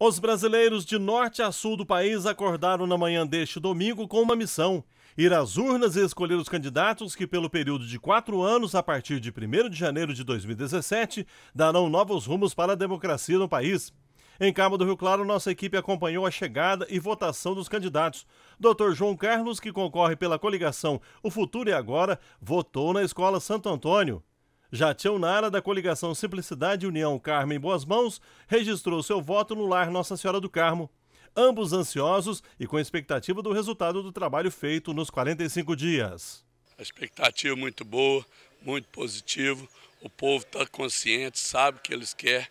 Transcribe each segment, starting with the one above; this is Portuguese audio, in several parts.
Os brasileiros de norte a sul do país acordaram na manhã deste domingo com uma missão: ir às urnas e escolher os candidatos que, pelo período de quatro anos, a partir de 1 de janeiro de 2017, darão novos rumos para a democracia no país. Em Cabo do Rio Claro, nossa equipe acompanhou a chegada e votação dos candidatos. Dr. João Carlos, que concorre pela coligação O Futuro e Agora, votou na Escola Santo Antônio. Jatião Nara, da coligação Simplicidade União Carmo em Boas Mãos, registrou seu voto no lar Nossa Senhora do Carmo. Ambos ansiosos e com expectativa do resultado do trabalho feito nos 45 dias. A expectativa é muito boa, muito positivo. O povo está consciente, sabe o que eles querem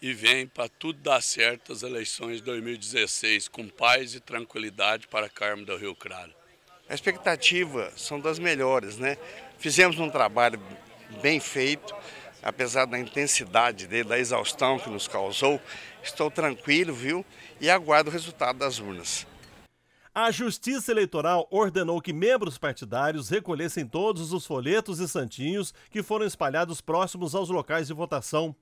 e vem para tudo dar certo as eleições de 2016, com paz e tranquilidade para Carmo do Rio Claro. A expectativa são das melhores, né? Fizemos um trabalho bem feito. Apesar da intensidade dele, da exaustão que nos causou, estou tranquilo, viu? E aguardo o resultado das urnas. A Justiça Eleitoral ordenou que membros partidários recolhessem todos os folhetos e santinhos que foram espalhados próximos aos locais de votação.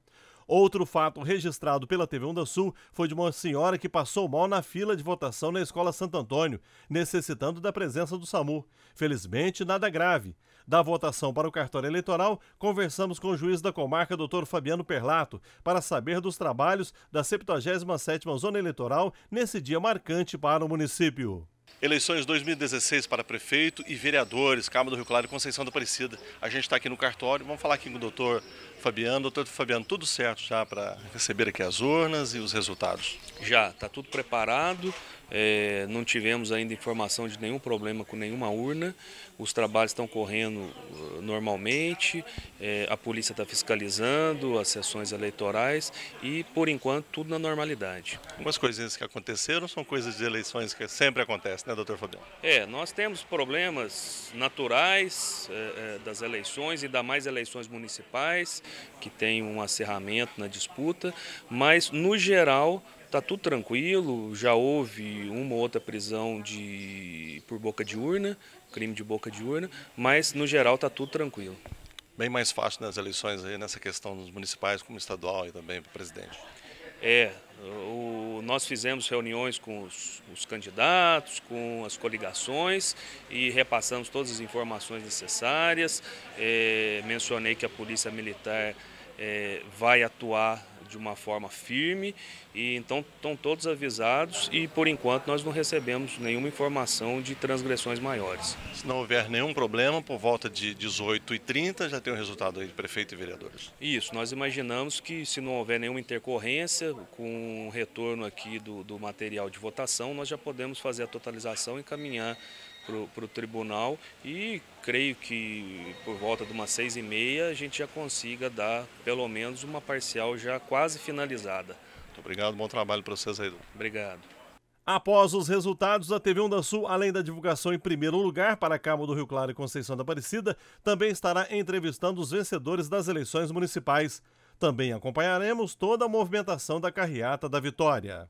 Outro fato registrado pela TV Onda Sul foi de uma senhora que passou mal na fila de votação na Escola Santo Antônio, necessitando da presença do SAMU. Felizmente, nada grave. Da votação para o cartório eleitoral, conversamos com o juiz da comarca, Dr. Fabiano Perlato, para saber dos trabalhos da 77ª Zona Eleitoral nesse dia marcante para o município. Eleições 2016 para prefeito e vereadores, Câmara do Rio Claro e Conceição da Aparecida. A gente está aqui no cartório, vamos falar aqui com o doutor Fabiano. Doutor Fabiano, tudo certo já para receber aqui as urnas e os resultados? Já, está tudo preparado. É, não tivemos ainda informação de nenhum problema com nenhuma urna. Os trabalhos estão correndo uh, normalmente, é, a polícia está fiscalizando as sessões eleitorais e, por enquanto, tudo na normalidade. Algumas coisinhas que aconteceram são coisas de eleições que sempre acontecem, né, doutor Fabiano? É, nós temos problemas naturais é, é das eleições, e ainda mais eleições municipais, que tem um acerramento na disputa, mas, no geral, Tá tudo tranquilo, já houve uma ou outra prisão de por boca de urna, crime de boca de urna, mas no geral tá tudo tranquilo. Bem mais fácil nas eleições aí, nessa questão dos municipais como estadual e também para presidente. É, o, nós fizemos reuniões com os, os, candidatos, com as coligações e repassamos todas as informações necessárias. É, mencionei que a Polícia Militar é, vai atuar de uma forma firme e então estão todos avisados e por enquanto nós não recebemos nenhuma informação de transgressões maiores. Se não houver nenhum problema, por volta de 18h30 já tem o um resultado aí de prefeito e vereadores. Isso, nós imaginamos que se não houver nenhuma intercorrência com o retorno aqui do, do material de votação, nós já podemos fazer a totalização e encaminhar para o tribunal e creio que por volta de umas seis e meia a gente já consiga dar pelo menos uma parcial já quase finalizada. Muito obrigado, bom trabalho para vocês aí. Obrigado. Após os resultados, a TV Onda Sul, além da divulgação em primeiro lugar para Cabo do Rio Claro e Conceição da Aparecida, também estará entrevistando os vencedores das eleições municipais. Também acompanharemos toda a movimentação da carreata da Vitória.